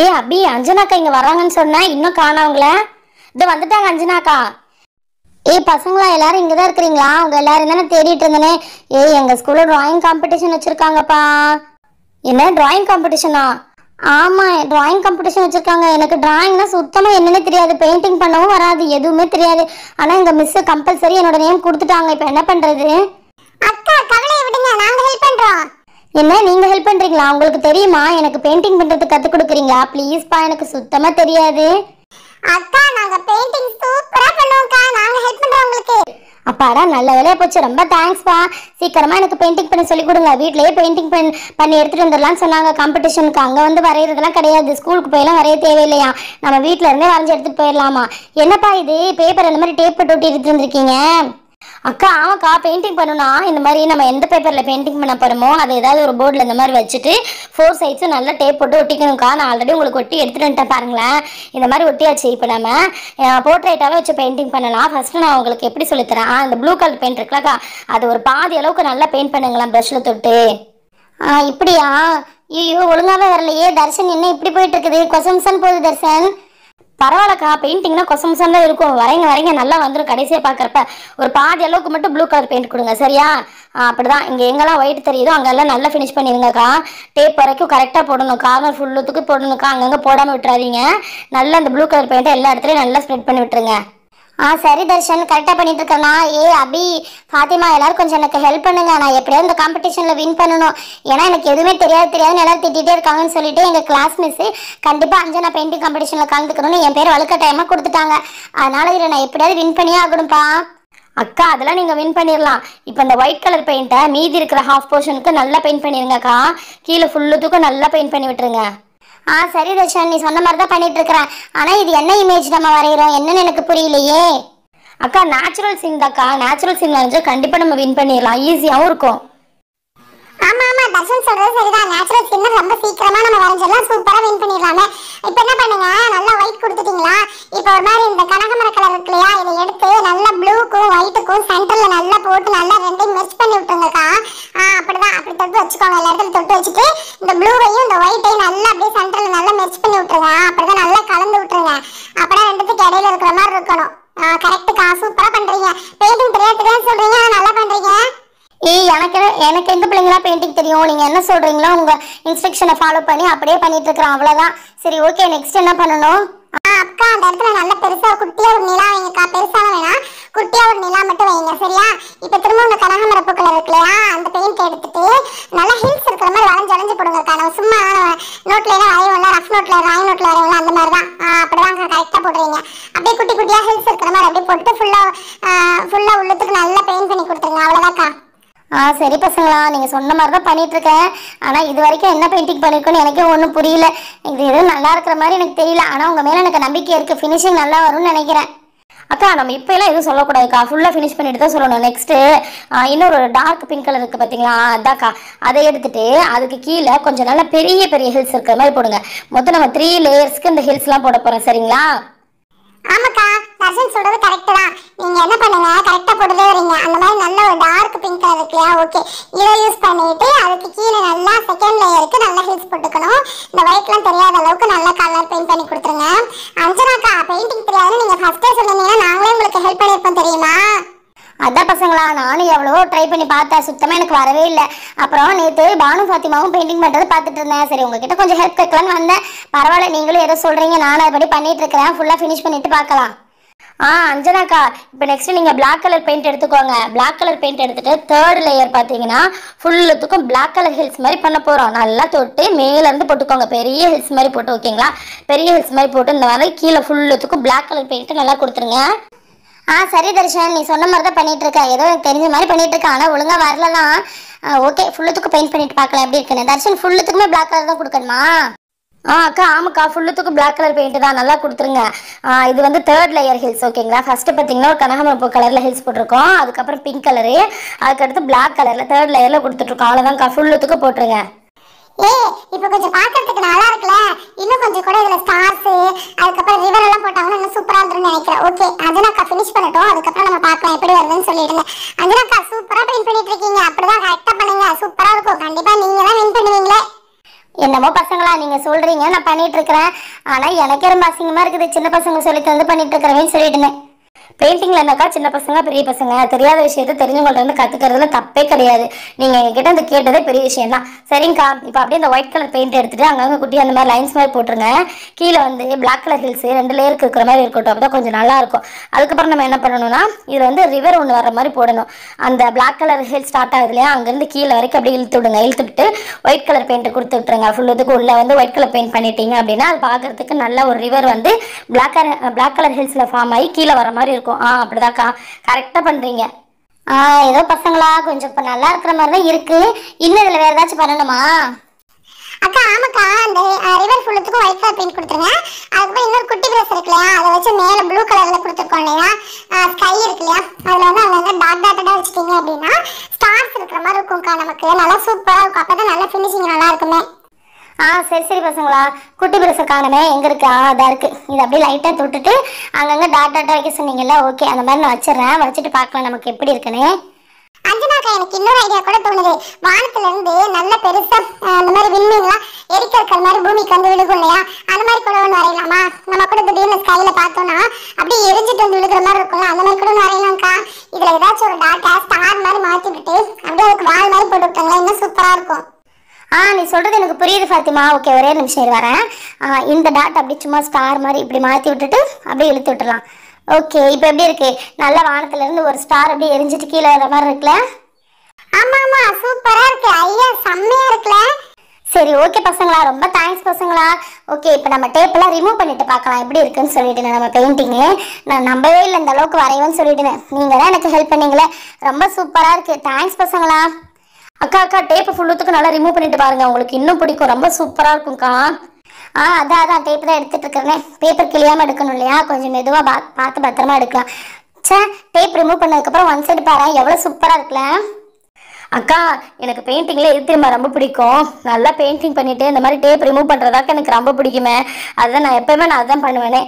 ஏ அபி அஞ்சனாக்கா இங்கே வராங்கன்னு சொன்னேன் இன்னும் காணவங்கள இந்த வந்துட்டாங்க அஞ்சனாக்கா ஏ பசங்களா எல்லாரும் இங்கே தான் இருக்கிறீங்களா அவங்க எல்லாரும் தானே தேடிட்டு இருந்தனே ஏ எங்கள் ஸ்கூலில் ட்ராயிங் காம்படிஷன் வச்சுருக்காங்கப்பா என்ன ட்ராயிங் காம்படிஷனா ஆமாம் ட்ராயிங் காம்படிஷன் வச்சுருக்காங்க எனக்கு ட்ராயிங்னா சுத்தமாக என்னென்னு தெரியாது பெயிண்டிங் பண்ணவும் வராது எதுவுமே தெரியாது ஆனால் எங்கள் மிஸ் கம்பல்சரி என்னோட நேம் கொடுத்துட்டாங்க இப்போ என்ன பண்ணுறது அக்கா கவலை விடுங்க நாங்க ஹெல்ப் பண்றோம் என்ன நீங்கள் ஹெல்ப் பண்ணுறீங்களா உங்களுக்கு தெரியுமா எனக்கு பெயிண்டிங் கத்து கற்றுக் கொடுக்குறீங்களா ப்ளீஸ்ப்பா எனக்கு சுத்தமாக தெரியாது அக்கா நாங்க பெயிண்டிங் சூப்பரா பண்ணுவோம்க்கா நாங்க ஹெல்ப் பண்றோம் உங்களுக்கு அப்பாடா நல்ல வேலையா போச்சு ரொம்ப தேங்க்ஸ்ப்பா சீக்கிரமா எனக்கு பெயிண்டிங் பண்ண சொல்லி கொடுங்க வீட்லயே பெயிண்டிங் பண்ணி பண்ணி எடுத்துட்டு வந்துடலாம்னு சொன்னாங்க காம்படிஷனுக்கு அங்க வந்து வரையறதுலாம் கிடையாது ஸ்கூலுக்கு போயெல்லாம் வரைய தேவையில்லையா நம்ம வீட்ல இருந்தே வரைஞ்சு எடுத்துட்டு போயிடலாமா என்னப்பா இது பேப்பர் அந்த மாதிரி டேப் போட்டு ஒட்டி எடுத்துட்டு வந்திருக்கீங்க அக்கா ஆமாக்கா பெயிண்டிங் பண்ணணும் இந்த மாதிரி நம்ம எந்த பேப்பரில் பெயிண்டிங் பண்ண போகிறோமோ அது ஏதாவது ஒரு போர்டில் இந்த மாதிரி வச்சுட்டு ஃபோர் சைட்ஸும் நல்லா டேப் போட்டு ஒட்டிக்கணும்க்கா நான் ஆல்ரெடி உங்களுக்கு ஒட்டி எடுத்துகிட்டு வந்துட்டேன் பாருங்களேன் இந்த மாதிரி ஒட்டியாச்சு இப்போ நம்ம போர்ட்ரேட்டாகவே வச்சு பெயிண்டிங் பண்ணலாம் ஃபஸ்ட்டு நான் உங்களுக்கு எப்படி சொல்லித்தரேன் இந்த ப்ளூ கலர் பெயிண்ட் இருக்குல்லக்கா அது ஒரு பாதி அளவுக்கு நல்லா பெயிண்ட் பண்ணுங்களேன் ப்ரஷில் தொட்டு இப்படியா ஐயோ ஒழுங்காகவே வரலையே தர்ஷன் என்ன இப்படி போயிட்டு இருக்குது கொசம்சன் போகுது தர்ஷன் பரவாயில்லக்கா பெயிண்டிங்னா கொசம் தான் இருக்கும் வரைங்க வரைங்க நல்லா வந்துடும் கடைசியாக பார்க்குறப்ப ஒரு பாதி அளவுக்கு மட்டும் ப்ளூ கலர் பெயிண்ட் கொடுங்க சரியா அப்படிதான் இங்கே எங்கெல்லாம் ஒயிட் தெரியுதோ அங்கெல்லாம் நல்லா ஃபினிஷ் பண்ணிடுங்கக்கா டேப் வரைக்கும் கரெக்டாக போடணும் கார்னர் ஃபுல்லுத்துக்கு போடணுக்கா அங்கங்கே போடாமல் விட்டுறாதீங்க நல்லா அந்த ப்ளூ கலர் பெயிண்ட்டை எல்லா இடத்துலையும் நல்லா ஸ்ப்ரெட் பண்ணி விட்டுருங்க ஆ சரி தர்ஷன் கரெக்டாக பண்ணிட்டு இருக்கேண்ணா ஏ அபி ஃபாத்திமா எல்லாரும் கொஞ்சம் எனக்கு ஹெல்ப் பண்ணுங்க நான் எப்படியோ இந்த காம்படிஷனில் வின் பண்ணணும் ஏன்னா எனக்கு எதுவுமே தெரியாது தெரியாது எல்லாரும் திட்டிகிட்டே இருக்காங்கன்னு சொல்லிட்டு எங்கள் கிளாஸ் மிஸ்ஸு கண்டிப்பாக அஞ்சனா பெயிண்டிங் காம்படிஷனில் கலந்துக்கணும்னு என் பேர் வழுக்க டைமாக கொடுத்துட்டாங்க அதனால இதில் நான் எப்படியாவது வின் பண்ணியே ஆகணும்ப்பா அக்கா அதெல்லாம் நீங்கள் வின் பண்ணிடலாம் இப்போ இந்த ஒயிட் கலர் பெயிண்ட்டை மீதி இருக்கிற ஹாஃப் போர்ஷனுக்கு நல்லா பெயிண்ட் பண்ணிடுங்கக்கா கீழே ஃபுல்லுத்துக்கும் நல்லா பெயிண்ட் பண்ணி விட்டுருங்க ஆ சரி ரோஷன் நீ சொன்ன மாதிரி தான் பண்ணிட்டு இருக்கிறேன் ஆனா இது என்ன இமேஜ் நம்ம வரைகிறோம் என்னன்னு எனக்கு புரியலையே அக்கா நேச்சுரல் சிங் தான்க்கா நேச்சுரல் சிங் வரைஞ்சா கண்டிப்பா நம்ம வின் பண்ணிடலாம் ஈஸியாகவும் இருக்கும் ஆமா ஆமா தர்ஷன் சொல்றது சரிதான் நேச்சுரல் சிங் ரொம்ப சீக்கிரமா நம்ம வரைஞ்சிடலாம் சூப்பரா வின் பண்ணிடலாமே இப்போ என்ன பண்ணுங்க நல்லா ஒயிட் கொடுத்துட்டீங்களா இப்போ ஒரு மாதிரி இந்த கனகமர கலர் இருக்குல்லையா இல்லையா இதை எடுத்து நல்லா ப்ளூக்கும் ஒயிட்டுக்கும் சென்டர்ல நல்லா போட்டு நல்லா ரெண்டையும் மிக்ஸ் பண்ணி விட்டுருங்கக்கா அப்படிதான் அப்படி தொட்டு வச்சுக்கோங்க எல்லா இடத்துல தொட்டு வச்சுட்டு இந்த ப்ளூவையும் இந்த ஒயிட்டையும் நல்லா அப்படியே சென்டரில் நல்லா மெர்ச் பண்ணி விட்டுருங்க அப்படிதான் நல்லா கலந்து விட்டுருங்க அப்பதான் ரெண்டுத்துக்கு இடையில இருக்கிற மாதிரி இருக்கணும் கரெக்டுக்கா சூப்பரா பண்றீங்க பெயிண்டிங் தெரியாது சொல்றீங்க நல்லா பண்றீங்க ஏய் எனக்கு எனக்கு எந்த பிள்ளைங்களா பெயிண்டிங் தெரியும் நீங்க என்ன சொல்றீங்களோ உங்க இன்ஸ்ட்ரக்ஷனை ஃபாலோ பண்ணி அப்படியே பண்ணிட்டு இருக்கிறோம் அவ்வளவுதான் சரி ஓகே நெக்ஸ்ட் என்ன பண்ணணும் அக்கா அந்த இடத்துல நல்ல பெருசா குட்டியா ஒரு நிலா வைங்கக்கா வேணாம் குட்டியா ஒரு நிலா மட்டும் வைங்க சரியா இப்போ திரும்ப உங்க கனகமர பூக்கள் இருக்கு இல்லையா அந்த பெயிண்ட் எடுத்துட்டு நல்லா ஹில்ஸ் இருக்கிற மாதிரி வளைஞ்சு வளைஞ்சு போடுங்க கனவு சும்மா நோட்ல எல்லாம் வரையும்ல ரஃப் நோட்ல ராய் நோட்ல வரையும்ல அந்த மாதிரி தான் அப்படிதான் கரெக்டாக போடுறீங்க அப்படியே குட்டி குட்டியா ஹில்ஸ் இருக்கிற மாதிரி அப்படியே போட்டு ஃபுல்லா ஃபுல்லா உள்ளத்துக்கு நல்லா பெயிண்ட் பண்ணி கொடுத்துருங்க அவ்வளோதான்க்கா ஆ சரி பசங்களா நீங்கள் சொன்ன மாதிரி தான் பண்ணிகிட்ருக்கேன் ஆனால் இது வரைக்கும் என்ன பெயிண்டிங் பண்ணியிருக்கோன்னு எனக்கே ஒன்றும் புரியல இது எதுவும் நல்லா இருக்கிற மாதிரி எனக்கு தெரியல ஆனால் உங்கள் மேலே எனக்கு நம்பிக்கை இருக்குது ஃபினிஷிங் நல்லா வரும்னு நினைக்கிறேன் அக்கா நம்ம எல்லாம் எதுவும் சொல்லக்கூடாதுக்கா ஃபுல்லாக ஃபினிஷ் பண்ணிட்டு தான் சொல்லணும் நெக்ஸ்ட்டு இன்னொரு டார்க் பிங்க் கலர் இருக்குது பார்த்தீங்களா அதான்க்கா அதை எடுத்துட்டு அதுக்கு கீழே கொஞ்சம் நல்லா பெரிய பெரிய ஹில்ஸ் இருக்கிற மாதிரி போடுங்க மொத்தம் நம்ம த்ரீ லேயர்ஸ்க்கு இந்த ஹில்ஸ்லாம் போட போகிறோம் சரிங்களா ஆமாக்கா தர்ஷன் சொல்றது கரெக்ட் தான் நீங்க என்ன பண்ணுங்க கரெக்டா போட்டுட்டே வரீங்க அந்த மாதிரி நல்ல ஒரு டார்க் பிங்க் கலர் இருக்குல்லையா ஓகே இதை யூஸ் பண்ணிட்டு அதுக்கு கீழே நல்லா செகண்ட் லேயருக்கு நல்ல ஹில்ஸ் போட்டுக்கணும் இந்த ஒயிட்லாம் தெரியாத அளவுக்கு நல்லா கலர் பெயிண்ட் பண்ணி கொடுத்துருங்க அஞ்சனாக்கா பெயிண்டிங் தெரியாதுன்னு நீங்க ஃபர்ஸ்டே பாத்தீங்களா நானும் எவ்வளவோ ட்ரை பண்ணி பார்த்தேன் சுத்தமா எனக்கு வரவே இல்லை அப்புறம் நேற்று பானு ஃபாத்திமாவும் பெயிண்டிங் பண்ணுறது பார்த்துட்டு இருந்தேன் சரி உங்ககிட்ட கொஞ்சம் ஹெல்ப் கேட்கலாம்னு வந்தேன் பரவாயில்ல நீங்களும் ஏதோ சொல்றீங்க நானும் அதுபடி பண்ணிட்டு இருக்கிறேன் ஃபுல்லா ஃபினிஷ் பண்ணிட்டு பார்க்கலாம் ஆ அஞ்சனாக்கா இப்போ நெக்ஸ்ட் நீங்கள் பிளாக் கலர் பெயிண்ட் எடுத்துக்கோங்க பிளாக் கலர் பெயிண்ட் எடுத்துட்டு தேர்ட் லேயர் பார்த்தீங்கன்னா ஃபுல்லுத்துக்கும் பிளாக் கலர் ஹில்ஸ் மாதிரி பண்ண போகிறோம் நல்லா தொட்டு மேலேருந்து போட்டுக்கோங்க பெரிய ஹில்ஸ் மாதிரி போட்டு ஓகேங்களா பெரிய ஹில்ஸ் மாதிரி போட்டு இந்த மாதிரி கீழே ஃபுல்லுத்துக்கும் பிளாக் கலர் பெயிண்ட்டு நல்லா கொடுத்துருங்க ஆ சரி தர்ஷன் நீ சொன்ன மாதிரி தான் பண்ணிட்டு இருக்க ஏதோ எனக்கு தெரிஞ்ச மாதிரி பண்ணிட்டு இருக்க ஆனால் ஒழுங்கா வரல தான் ஓகே ஃபுல்லுத்துக்கும் பெயிண்ட் பண்ணிட்டு பார்க்கலாம் எப்படி இருக்குன்னு தர்ஷன் ஃபுல்லுத்துக்குமே பிளாக் கலர் தான் கொடுக்கணுமா ஆ அக்கா ஆமாக்கா ஃபுல்லுத்துக்கும் பிளாக் கலர் பெயிண்ட் தான் நல்லா கொடுத்துருங்க இது வந்து தேர்ட் லேயர் ஹில்ஸ் ஓகேங்களா ஃபர்ஸ்ட் பார்த்தீங்கன்னா ஒரு கனகாமரப்பு கலரில் ஹில்ஸ் போட்டிருக்கோம் அதுக்கப்புறம் பிங்க் கலரு அதுக்கடுத்து பிளாக் கலரில் தேர்ட் லேயரில் கொடுத்துட்ருக்கோம் அவ்வளோதான்க்கா ஃபுல்லுத்துக்கு போட்டுருங்க ஏ இப்போ கொஞ்சம் பார்க்கறதுக்கு நல்லா இருக்குல்ல இன்னும் கொஞ்சம் கூட இதில் ஸ்டார்ஸு அதுக்கப்புறம் ரிவர் எல்லாம் போட்டாங்கன்னா இன்னும் சூப்பராக இருக்கும்னு நினைக்கிறேன் ஓகே அதுனா கஃபே பண்ணட்டும் அதுக்கப்புறம் நம்ம பார்க்கலாம் எப்படி வருதுன்னு சொல்லிடுங்க அஞ்சனாக்கா சூப்பராக வின் பண்ணிட்டு இருக்கீங்க அப்படிதான் கரெக்டாக பண்ணுங்க சூப்பராக இருக்கும் கண்டிப்பாக நீங்க தான் வின் பண்ணுவீங்களே என்னமோ பசங்களா நீங்க சொல்றீங்க நான் பண்ணிட்டு இருக்கிறேன் ஆனா எனக்கு ரொம்ப அசிங்கமா இருக்குது சின்ன பசங்க சொல்லி தந்து பண்ணிட்டு இருக்கிறவேன்னு சொல்லிட்டுனேன் பெயிண்டிங்கில் என்னக்கா சின்ன பசங்க பெரிய பசங்க தெரியாத விஷயத்த தெரிஞ்சவங்கள்ட்ட இருந்து கத்துக்கிறதுல தப்பே கிடையாது நீங்க எங்ககிட்ட அந்த கேட்டதே பெரிய விஷயம் தான் சரிங்கக்கா இப்போ அப்படியே இந்த ஒயிட் கலர் பெயிண்ட் எடுத்துகிட்டு அங்கங்கே குட்டி அந்த மாதிரி லைன்ஸ் மாதிரி போட்டுருங்க கீழே வந்து பிளாக் கலர் ஹில்ஸ் ரெண்டு லேயருக்கு இருக்கிற மாதிரி இருக்கட்டும் அப்படிதான் தான் கொஞ்சம் இருக்கும் அதுக்கப்புறம் நம்ம என்ன பண்ணணும்னா இது வந்து ரிவர் ஒன்று வர மாதிரி போடணும் அந்த பிளாக் கலர் ஹில் ஸ்டார்ட் ஆகுது இல்லையா அங்கேருந்து கீழே வரைக்கும் அப்படியே இழுத்து விடுங்க இழுத்து விட்டு ஒயிட் கலர் பெயிண்ட்டு கொடுத்து விட்டுருங்க ஃபுல்லுக்கு உள்ளே வந்து ஒயிட் கலர் பெயிண்ட் பண்ணிட்டீங்க அப்படின்னா அது பார்க்குறதுக்கு நல்ல ஒரு ரிவர் வந்து பிளாக் கலர் பிளாக் கலர் ஹில்ஸில் ஃபார்ம் ஆகி கீழே வர மாதிரி இருக்கும் ஆ அப்படிதாக்கா கரெக்டாக பண்ணுறீங்க ஆ ஏதோ பசங்களா கொஞ்சம் இப்போ நல்லா இருக்கிற மாதிரி தான் இருக்கு இன்னும் இதில் வேறு ஏதாச்சும் பண்ணணுமா அக்கா ஆமாக்கா அந்த ரிவர் ஃபுல்லுக்கும் ஒயிட் கலர் பெயிண்ட் கொடுத்துருங்க அதுக்கப்புறம் இன்னொரு குட்டி பிரஸ் இருக்கு இல்லையா அதை வச்சு மேலே ப்ளூ கலரில் கொடுத்துருக்கோம் இல்லையா ஸ்கை இருக்கு இல்லையா அதில் வந்து அவங்க டாட் டாட்டடாக வச்சுட்டீங்க அப்படின்னா ஸ்டார்ஸ் இருக்கிற மாதிரி இருக்கும்க்கா நமக்கு நல்லா சூப்பராக இருக்கும் அப்போ தான் நல்லா ஃபினிஷிங் நல்லா இருக்குமே ஆ சரி சரி பசங்களா குட்டி பிரசர் காணுமே எங்கே இருக்கு ஆ அதான் இருக்குது இது அப்படியே லைட்டாக தொட்டுட்டு அங்கங்கே டாட் டாட்டாக வைக்க சொன்னீங்கல்ல ஓகே அந்த மாதிரி நான் வச்சிடறேன் வச்சுட்டு பார்க்கலாம் நமக்கு எப்படி இருக்குன்னு அஞ்சனாக்கா எனக்கு இன்னொரு ஐடியா கூட தோணுது வானத்துல இருந்து நல்ல பெருசா அந்த மாதிரி விண்மீன்லாம் எரிக்கற்கள் மாதிரி பூமிக்கு வந்து விழுகும் இல்லையா அந்த மாதிரி கூட ஒன்று வரையலாமா நம்ம கூட திடீர்னு ஸ்கைல பார்த்தோம்னா அப்படியே எரிஞ்சிட்டு வந்து விழுகிற மாதிரி இருக்கும்ல அந்த மாதிரி கூட ஒன்று வரையலாம்க்கா இதுல ஏதாச்சும் ஒரு டாட்டா ஸ்டார் மாதிரி மாத்தி விட்டு அப்படியே அதுக்கு வால் மாதிரி போட்டு விட்டாங்களா இன்னும் சூப்பரா இருக்கும் ஆ நீ சொல்கிறது எனக்கு புரியுது ஃபாத்திமா ஓகே ஒரே நிமிஷம் வரேன் இந்த டாட் அப்படி சும்மா ஸ்டார் மாதிரி இப்படி மாற்றி விட்டுட்டு அப்படியே இழுத்து விட்டுலாம் ஓகே இப்போ எப்படி இருக்கு நல்ல வானத்துலேருந்து ஒரு ஸ்டார் அப்படியே எரிஞ்சிட்டு கீழே வர மாதிரி இருக்குல்ல ஆமாம் ஆமாம் சூப்பராக இருக்கு ஐயா செம்மையாக இருக்குல்ல சரி ஓகே பசங்களா ரொம்ப தேங்க்ஸ் பசங்களா ஓகே இப்போ நம்ம டேப்பெல்லாம் ரிமூவ் பண்ணிட்டு பார்க்கலாம் எப்படி இருக்குன்னு சொல்லிட்டு நம்ம பெயிண்டிங்கு நான் நம்பவே இல்லை இந்த அளவுக்கு வரைவேன்னு சொல்லிட்டுனேன் நீங்கள் தான் எனக்கு ஹெல்ப் பண்ணீங்களே ரொம்ப சூப்பராக இருக்குது தேங்க்ஸ் பசங்களா அக்கா அக்கா டேப்பு ஃபுல்லுத்துக்கு நல்லா ரிமூவ் பண்ணிட்டு பாருங்க உங்களுக்கு இன்னும் பிடிக்கும் ரொம்ப சூப்பராக இருக்கும்க்கா ஆ அதான் அதான் டேப் தான் எடுத்துட்டு இருக்கிறேன் பேப்பர் கிளியாமல் எடுக்கணும் இல்லையா கொஞ்சம் மெதுவாக பா பார்த்து பத்திரமா எடுக்கலாம் சே டேப் ரிமூவ் பண்ணதுக்கப்புறம் ஒன் சைடு பாரு எவ்வளோ சூப்பராக இருக்குல்ல அக்கா எனக்கு பெயிண்டிங்கில் இது திரும்ப ரொம்ப பிடிக்கும் நல்லா பெயிண்டிங் பண்ணிவிட்டு இந்த மாதிரி டேப் ரிமூவ் பண்ணுறதாக்க எனக்கு ரொம்ப பிடிக்குமே அதுதான் நான் எப்போயுமே நான் அதுதான் பண்ணுவேனே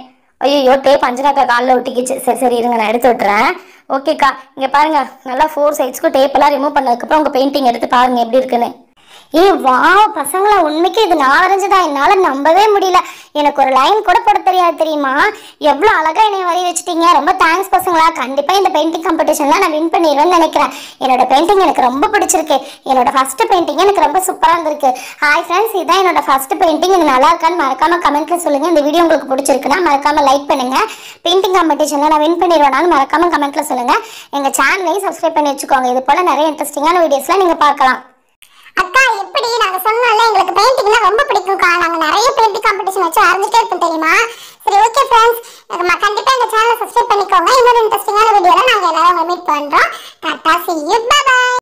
ஐயோ டேப் அஞ்சனாக்கா காலில் ஒட்டிக்கிச்சு சரி சரி இருங்க நான் எடுத்து விட்டுறேன் ஓகேக்கா இங்கே பாருங்கள் நல்லா ஃபோர் சைட்ஸ்க்கும் டேப்பெல்லாம் ரிமூவ் பண்ணதுக்கப்புறம் உங்கள் பெயிண்டிங் எடுத்து பாருங்கள் எப்படி இருக்குன்னு ஏ வா பசங்களா உண்மைக்கு இது நான் வரைஞ்சதா என்னால் நம்பவே முடியல எனக்கு ஒரு லைன் கூட போட தெரியாது தெரியுமா எவ்வளோ அழகாக என்னை வரைய வச்சுட்டீங்க ரொம்ப தேங்க்ஸ் பசங்களா கண்டிப்பாக இந்த பெயிண்டிங் காம்படிஷன்லாம் நான் வின் பண்ணிடுவேன்னு நினைக்கிறேன் என்னோட பெயிண்டிங் எனக்கு ரொம்ப பிடிச்சிருக்கு என்னோட ஃபர்ஸ்ட் பெயிண்டிங் எனக்கு ரொம்ப சூப்பராக இருந்திருக்கு ஹாய் ஃப்ரெண்ட்ஸ் இதான் என்னோட ஃபர்ஸ்ட் பெயிண்டிங் இது நல்லா இருக்கான்னு மறக்காம கமெண்ட்ல சொல்லுங்கள் இந்த வீடியோ உங்களுக்கு பிடிச்சிருக்குன்னா மறக்காம லைக் பண்ணுங்கள் பெயிண்டிங் காம்படிஷனில் நான் வின் பண்ணிடுவேனாலும் மறக்காம கமெண்ட்ல சொல்லுங்கள் எங்கள் சேனலையும் சப்ஸ்கிரைப் பண்ணி வச்சுக்கோங்க இது போல் நிறைய இன்ட்ரெஸ்டிங்கான வீடியோஸ்லாம் நீங்கள் பார்க்கலாம் சொன்னோம்ல எங்களுக்கு பெயிண்டிங்னா ரொம்ப பிடிக்கும்க்கா நாங்கள் நிறைய பெயிண்டிங் காம்படிஷன் வச்சு வரைஞ்சிட்டே இருப்போம் தெரியுமா சரி ஓகே ஃப்ரெண்ட்ஸ் கண்டிப்பாக சேனலை சப்ஸ்கிரைப் பண்ணிக்கோங்க இன்னொரு இன்ட்ரெஸ்டிங்கான வீடியோவில் நாங்கள் எல்லாரும் உங்களை மீட் பண்ணுறோம் கரெக்டாக சி யூ பாய்